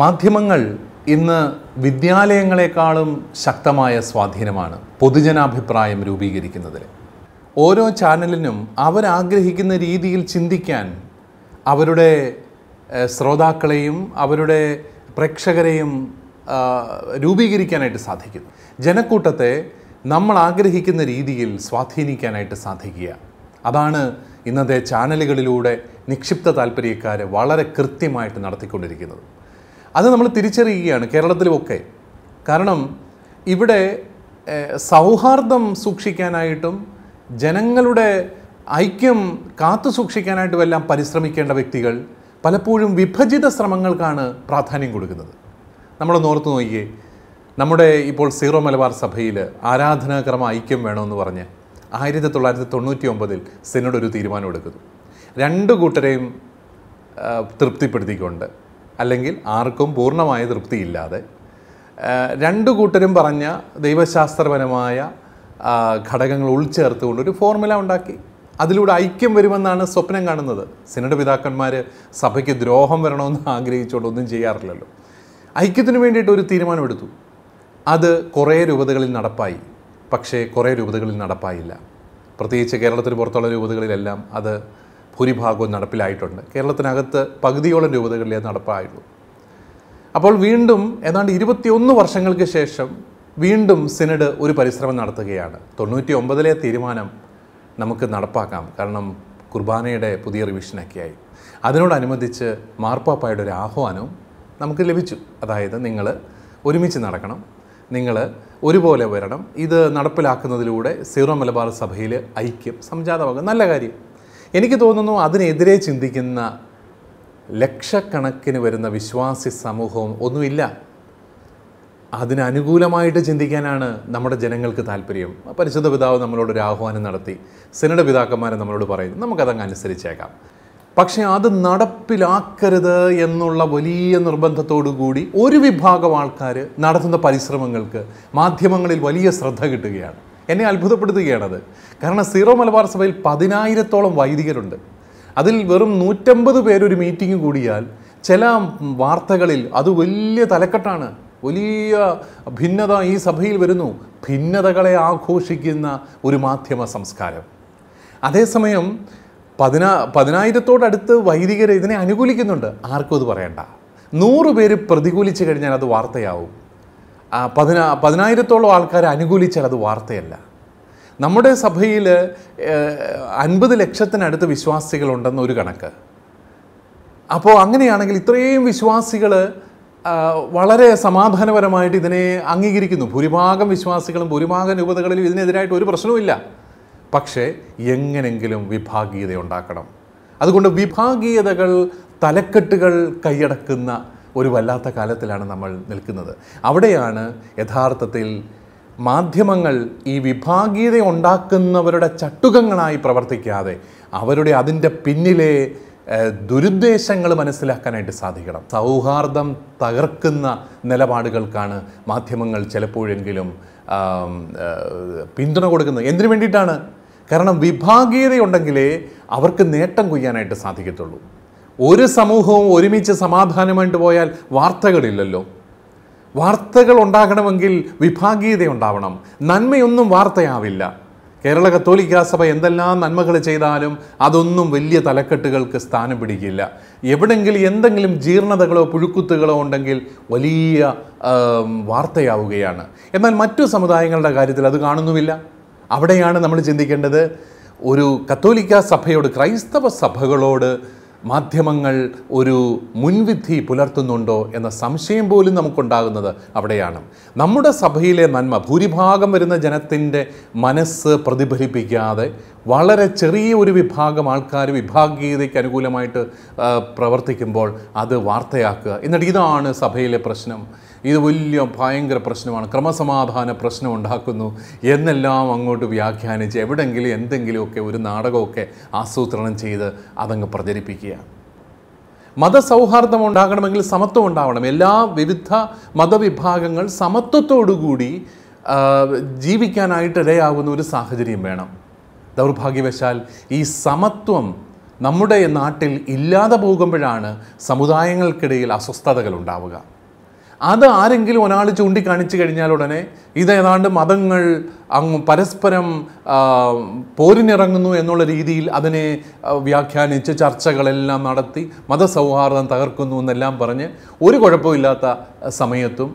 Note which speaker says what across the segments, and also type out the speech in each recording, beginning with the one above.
Speaker 1: മാധ്യമങ്ങൾ ഇന്ന് വിദ്യാലയങ്ങളെക്കാളും ശക്തമായ സ്വാധീനമാണ് പൊതുജനാഭിപ്രായം രൂപീകരിക്കുന്നതിൽ ഓരോ ചാനലിനും അവരാഗ്രഹിക്കുന്ന രീതിയിൽ ചിന്തിക്കാൻ അവരുടെ ശ്രോതാക്കളെയും അവരുടെ പ്രേക്ഷകരെയും രൂപീകരിക്കാനായിട്ട് സാധിക്കും ജനക്കൂട്ടത്തെ നമ്മൾ ആഗ്രഹിക്കുന്ന രീതിയിൽ സ്വാധീനിക്കാനായിട്ട് സാധിക്കുക അതാണ് ഇന്നത്തെ ചാനലുകളിലൂടെ നിക്ഷിപ്ത താല്പര്യക്കാരെ വളരെ കൃത്യമായിട്ട് നടത്തിക്കൊണ്ടിരിക്കുന്നത് അത് നമ്മൾ തിരിച്ചറിയുകയാണ് കേരളത്തിലുമൊക്കെ കാരണം ഇവിടെ സൗഹാർദ്ദം സൂക്ഷിക്കാനായിട്ടും ജനങ്ങളുടെ ഐക്യം കാത്തു സൂക്ഷിക്കാനായിട്ടും എല്ലാം പരിശ്രമിക്കേണ്ട വ്യക്തികൾ പലപ്പോഴും വിഭജിത ശ്രമങ്ങൾക്കാണ് പ്രാധാന്യം കൊടുക്കുന്നത് നമ്മൾ നോർത്ത് നോക്കിയേ നമ്മുടെ ഇപ്പോൾ സീറോ മലബാർ സഭയിൽ ആരാധനാക്രമ ഐക്യം വേണമെന്ന് പറഞ്ഞ് ആയിരത്തി തൊള്ളായിരത്തി തൊണ്ണൂറ്റി ഒമ്പതിൽ സിനഡ് ഒരു തീരുമാനം എടുക്കുന്നു രണ്ട് കൂട്ടരെയും തൃപ്തിപ്പെടുത്തിക്കൊണ്ട് അല്ലെങ്കിൽ ആർക്കും പൂർണ്ണമായ തൃപ്തിയില്ലാതെ രണ്ടു കൂട്ടരും പറഞ്ഞ ദൈവശാസ്ത്രപരമായ ഘടകങ്ങൾ ഉൾച്ചേർത്തുകൊണ്ട് ഒരു ഫോർമുല ഉണ്ടാക്കി അതിലൂടെ ഐക്യം വരുമെന്നാണ് സ്വപ്നം കാണുന്നത് സിനഡ് പിതാക്കന്മാർ സഭയ്ക്ക് ദ്രോഹം വരണമെന്ന് ആഗ്രഹിച്ചുകൊണ്ട് ഒന്നും ചെയ്യാറില്ലല്ലോ ഐക്യത്തിന് വേണ്ടിയിട്ട് ഒരു തീരുമാനമെടുത്തു അത് കുറേ രൂപതകളിൽ നടപ്പായി പക്ഷേ കുറേ രൂപതകളിൽ നടപ്പായില്ല പ്രത്യേകിച്ച് കേരളത്തിന് പുറത്തുള്ള രൂപതകളിലെല്ലാം അത് ഭൂരിഭാഗവും നടപ്പിലായിട്ടുണ്ട് കേരളത്തിനകത്ത് പകുതിയോളം രൂപതകളിലേ നടപ്പായുള്ളൂ അപ്പോൾ വീണ്ടും ഏതാണ്ട് ഇരുപത്തിയൊന്ന് വർഷങ്ങൾക്ക് ശേഷം വീണ്ടും സിനഡ് ഒരു പരിശ്രമം നടത്തുകയാണ് തൊണ്ണൂറ്റി ഒമ്പതിലെ തീരുമാനം നമുക്ക് നടപ്പാക്കാം കാരണം കുർബാനയുടെ പുതിയ റിവിഷനൊക്കെയായി അതിനോടനുബന്ധിച്ച് മാർപ്പാപ്പായുടെ ഒരു ആഹ്വാനവും നമുക്ക് ലഭിച്ചു അതായത് നിങ്ങൾ ഒരുമിച്ച് നടക്കണം നിങ്ങൾ ഒരുപോലെ വരണം ഇത് നടപ്പിലാക്കുന്നതിലൂടെ സീറോ മലബാർ സഭയിൽ ഐക്യം സംജാതമാകും നല്ല കാര്യം എനിക്ക് തോന്നുന്നു അതിനെതിരെ ചിന്തിക്കുന്ന ലക്ഷക്കണക്കിന് വരുന്ന വിശ്വാസി സമൂഹവും ഒന്നുമില്ല അതിനനുകൂലമായിട്ട് ചിന്തിക്കാനാണ് നമ്മുടെ ജനങ്ങൾക്ക് താല്പര്യം പരിശുദ്ധ പിതാവ് നമ്മളോടൊരു ആഹ്വാനം നടത്തി സിനഡ് പിതാക്കന്മാരെ നമ്മളോട് പറയും നമുക്കതങ്ങ് അനുസരിച്ചേക്കാം പക്ഷേ അത് നടപ്പിലാക്കരുത് എന്നുള്ള വലിയ കൂടി ഒരു വിഭാഗം ആൾക്കാർ നടത്തുന്ന പരിശ്രമങ്ങൾക്ക് മാധ്യമങ്ങളിൽ വലിയ ശ്രദ്ധ കിട്ടുകയാണ് എന്നെ അത്ഭുതപ്പെടുത്തുകയാണത് കാരണം സീറോ മലബാർ സഭയിൽ പതിനായിരത്തോളം വൈദികരുണ്ട് അതിൽ വെറും നൂറ്റമ്പത് പേരൊരു മീറ്റിംഗ് കൂടിയാൽ ചില വാർത്തകളിൽ അത് വലിയ തലക്കെട്ടാണ് വലിയ ഭിന്നത ഈ സഭയിൽ വരുന്നു ഭിന്നതകളെ ആഘോഷിക്കുന്ന ഒരു മാധ്യമ സംസ്കാരം അതേസമയം പതിനാ പതിനായിരത്തോടടുത്ത് വൈദികരെ ഇതിനെ അനുകൂലിക്കുന്നുണ്ട് ആർക്കും അത് പറയണ്ട നൂറ് പേര് പ്രതികൂലിച്ച് കഴിഞ്ഞാൽ അത് വാർത്തയാവും പതിനാ പതിനായിരത്തോളം ആൾക്കാരെ അനുകൂലിച്ചാൽ അത് വാർത്തയല്ല നമ്മുടെ സഭയിൽ അൻപത് ലക്ഷത്തിനടുത്ത് ഒരു കണക്ക് അപ്പോൾ അങ്ങനെയാണെങ്കിൽ ഇത്രയും വിശ്വാസികൾ വളരെ സമാധാനപരമായിട്ട് ഇതിനെ അംഗീകരിക്കുന്നു ഭൂരിഭാഗം വിശ്വാസികളും ഭൂരിഭാഗം രൂപതകളിലും ഇതിനെതിരായിട്ട് ഒരു പ്രശ്നവുമില്ല പക്ഷേ എങ്ങനെങ്കിലും വിഭാഗീയത ഉണ്ടാക്കണം അതുകൊണ്ട് വിഭാഗീയതകൾ തലക്കെട്ടുകൾ കൈയടക്കുന്ന ഒരു വല്ലാത്ത കാലത്തിലാണ് നമ്മൾ നിൽക്കുന്നത് അവിടെയാണ് യഥാർത്ഥത്തിൽ മാധ്യമങ്ങൾ ഈ വിഭാഗീയത ഉണ്ടാക്കുന്നവരുടെ ചട്ടുകങ്ങളായി പ്രവർത്തിക്കാതെ അവരുടെ അതിൻ്റെ പിന്നിലെ ദുരുദ്ദേശങ്ങൾ മനസ്സിലാക്കാനായിട്ട് സാധിക്കണം സൗഹാർദ്ദം തകർക്കുന്ന നിലപാടുകൾക്കാണ് മാധ്യമങ്ങൾ ചിലപ്പോഴെങ്കിലും പിന്തുണ കൊടുക്കുന്നത് എന്തിനു വേണ്ടിയിട്ടാണ് കാരണം വിഭാഗീയതയുണ്ടെങ്കിലേ അവർക്ക് നേട്ടം കൊയ്യാനായിട്ട് സാധിക്കത്തുള്ളൂ ഒരു സമൂഹവും ഒരുമിച്ച് സമാധാനമായിട്ട് പോയാൽ വാർത്തകളില്ലല്ലോ വാർത്തകൾ ഉണ്ടാകണമെങ്കിൽ വിഭാഗീയത ഉണ്ടാവണം നന്മയൊന്നും വാർത്തയാവില്ല കേരള കത്തോലിക്കാ സഭ എന്തെല്ലാം നന്മകൾ ചെയ്താലും അതൊന്നും വലിയ തലക്കെട്ടുകൾക്ക് സ്ഥാനം പിടിക്കില്ല എവിടെങ്കിലും എന്തെങ്കിലും ജീർണതകളോ പുഴുക്കുത്തുകളോ ഉണ്ടെങ്കിൽ വലിയ വാർത്തയാവുകയാണ് എന്നാൽ മറ്റു സമുദായങ്ങളുടെ കാര്യത്തിൽ അത് കാണുന്നുമില്ല അവിടെയാണ് നമ്മൾ ചിന്തിക്കേണ്ടത് ഒരു കത്തോലിക്ക സഭയോട് ക്രൈസ്തവ സഭകളോട് മാധ്യമങ്ങൾ ഒരു മുൻവിധി പുലർത്തുന്നുണ്ടോ എന്ന സംശയം പോലും നമുക്കുണ്ടാകുന്നത് അവിടെയാണ് നമ്മുടെ സഭയിലെ നന്മ ഭൂരിഭാഗം വരുന്ന ജനത്തിൻ്റെ മനസ്സ് പ്രതിഫലിപ്പിക്കാതെ വളരെ ചെറിയ ഒരു വിഭാഗം ആൾക്കാർ വിഭാഗീയതയ്ക്ക് അനുകൂലമായിട്ട് പ്രവർത്തിക്കുമ്പോൾ അത് വാർത്തയാക്കുക എന്നിട്ട് ഇതാണ് സഭയിലെ പ്രശ്നം ഇത് വലിയ ഭയങ്കര പ്രശ്നമാണ് ക്രമസമാധാന പ്രശ്നം ഉണ്ടാക്കുന്നു എന്നെല്ലാം അങ്ങോട്ട് വ്യാഖ്യാനിച്ച് എവിടെങ്കിലും എന്തെങ്കിലുമൊക്കെ ഒരു നാടകമൊക്കെ ആസൂത്രണം ചെയ്ത് അതങ്ങ് പ്രചരിപ്പിക്കുക മതസൗഹാർദ്ദം ഉണ്ടാകണമെങ്കിൽ സമത്വം ഉണ്ടാവണം എല്ലാ വിവിധ മതവിഭാഗങ്ങൾ സമത്വത്തോടുകൂടി ജീവിക്കാനായിട്ട് ഇടയാകുന്ന ഒരു സാഹചര്യം വേണം ദൗർഭാഗ്യവശാൽ ഈ സമത്വം നമ്മുടെ നാട്ടിൽ ഇല്ലാതെ പോകുമ്പോഴാണ് സമുദായങ്ങൾക്കിടയിൽ അസ്വസ്ഥതകൾ ഉണ്ടാവുക അത് ആരെങ്കിലും ഒരാൾ ചൂണ്ടിക്കാണിച്ചു കഴിഞ്ഞാൽ ഉടനെ ഇതേതാണ്ട് മതങ്ങൾ അങ്ങ് പരസ്പരം പോരിനിറങ്ങുന്നു എന്നുള്ള രീതിയിൽ അതിനെ വ്യാഖ്യാനിച്ച് ചർച്ചകളെല്ലാം നടത്തി മതസൗഹാർദ്ദം തകർക്കുന്നു എന്നെല്ലാം പറഞ്ഞ് ഒരു കുഴപ്പമില്ലാത്ത സമയത്തും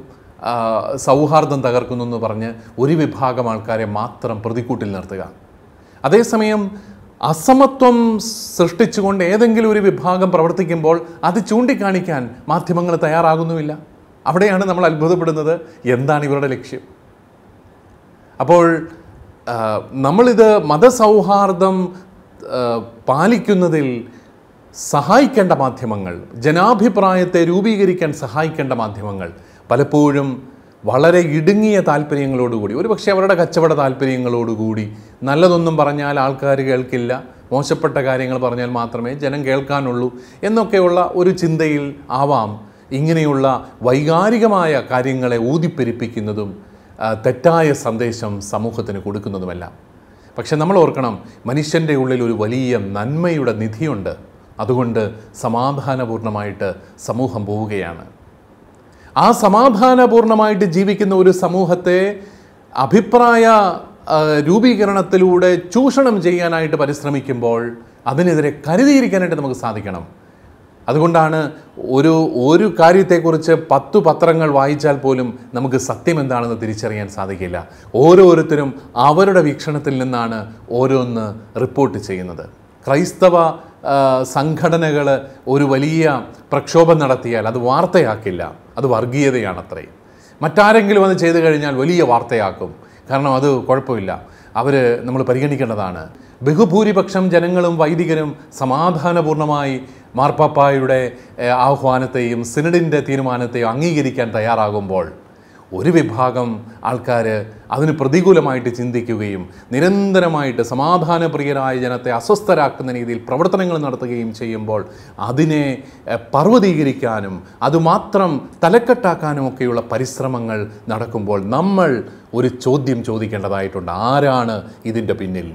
Speaker 1: സൗഹാർദ്ദം തകർക്കുന്നു എന്ന് പറഞ്ഞ് ഒരു വിഭാഗം ആൾക്കാരെ മാത്രം പ്രതിക്കൂട്ടിൽ നിർത്തുക അതേസമയം അസമത്വം സൃഷ്ടിച്ചുകൊണ്ട് ഏതെങ്കിലും ഒരു വിഭാഗം പ്രവർത്തിക്കുമ്പോൾ അത് ചൂണ്ടിക്കാണിക്കാൻ മാധ്യമങ്ങൾ തയ്യാറാകുന്നുമില്ല അവിടെയാണ് നമ്മൾ അത്ഭുതപ്പെടുന്നത് എന്താണ് ഇവരുടെ ലക്ഷ്യം അപ്പോൾ നമ്മളിത് മതസൗഹാർദ്ദം പാലിക്കുന്നതിൽ സഹായിക്കേണ്ട മാധ്യമങ്ങൾ ജനാഭിപ്രായത്തെ രൂപീകരിക്കാൻ സഹായിക്കേണ്ട മാധ്യമങ്ങൾ പലപ്പോഴും വളരെ ഇടുങ്ങിയ താല്പര്യങ്ങളോടുകൂടി ഒരുപക്ഷെ അവരുടെ കച്ചവട താല്പര്യങ്ങളോടുകൂടി നല്ലതൊന്നും പറഞ്ഞാൽ ആൾക്കാർ കേൾക്കില്ല മോശപ്പെട്ട കാര്യങ്ങൾ പറഞ്ഞാൽ മാത്രമേ ജനം കേൾക്കാനുള്ളൂ എന്നൊക്കെയുള്ള ഒരു ചിന്തയിൽ ആവാം ഇങ്ങനെയുള്ള വൈകാരികമായ കാര്യങ്ങളെ ഊതിപ്പെരിപ്പിക്കുന്നതും തെറ്റായ സന്ദേശം സമൂഹത്തിന് കൊടുക്കുന്നതുമെല്ലാം പക്ഷെ നമ്മൾ ഓർക്കണം മനുഷ്യൻ്റെ ഉള്ളിൽ ഒരു വലിയ നന്മയുടെ നിധിയുണ്ട് അതുകൊണ്ട് സമാധാനപൂർണ്ണമായിട്ട് സമൂഹം പോവുകയാണ് ആ സമാധാനപൂർണ്ണമായിട്ട് ജീവിക്കുന്ന ഒരു സമൂഹത്തെ അഭിപ്രായ രൂപീകരണത്തിലൂടെ ചൂഷണം ചെയ്യാനായിട്ട് പരിശ്രമിക്കുമ്പോൾ അതിനെതിരെ കരുതിയിരിക്കാനായിട്ട് നമുക്ക് സാധിക്കണം അതുകൊണ്ടാണ് ഒരു ഒരു കാര്യത്തെക്കുറിച്ച് പത്ത് പത്രങ്ങൾ വായിച്ചാൽ പോലും നമുക്ക് സത്യം എന്താണെന്ന് തിരിച്ചറിയാൻ സാധിക്കില്ല ഓരോരുത്തരും അവരുടെ വീക്ഷണത്തിൽ നിന്നാണ് ഓരോന്ന് റിപ്പോർട്ട് ചെയ്യുന്നത് ക്രൈസ്തവ സംഘടനകൾ ഒരു വലിയ പ്രക്ഷോഭം നടത്തിയാൽ അത് വാർത്തയാക്കില്ല അത് വർഗീയതയാണത്രേ മറ്റാരെങ്കിലും അത് ചെയ്തു കഴിഞ്ഞാൽ വലിയ വാർത്തയാക്കും കാരണം അത് കുഴപ്പമില്ല അവർ നമ്മൾ പരിഗണിക്കേണ്ടതാണ് ബഹുഭൂരിപക്ഷം ജനങ്ങളും വൈദികരും സമാധാനപൂർണ്ണമായി മാർപ്പാപ്പായുടെ ആഹ്വാനത്തെയും സിനഡിൻ്റെ തീരുമാനത്തെയും അംഗീകരിക്കാൻ തയ്യാറാകുമ്പോൾ ഒരു വിഭാഗം ആൾക്കാർ അതിന് പ്രതികൂലമായിട്ട് ചിന്തിക്കുകയും നിരന്തരമായിട്ട് സമാധാനപ്രിയരായ ജനത്തെ അസ്വസ്ഥരാക്കുന്ന രീതിയിൽ പ്രവർത്തനങ്ങൾ നടത്തുകയും ചെയ്യുമ്പോൾ അതിനെ പർവ്വതീകരിക്കാനും അതുമാത്രം ഒക്കെയുള്ള പരിശ്രമങ്ങൾ നടക്കുമ്പോൾ നമ്മൾ ഒരു ചോദ്യം ചോദിക്കേണ്ടതായിട്ടുണ്ട് ആരാണ് ഇതിൻ്റെ പിന്നിൽ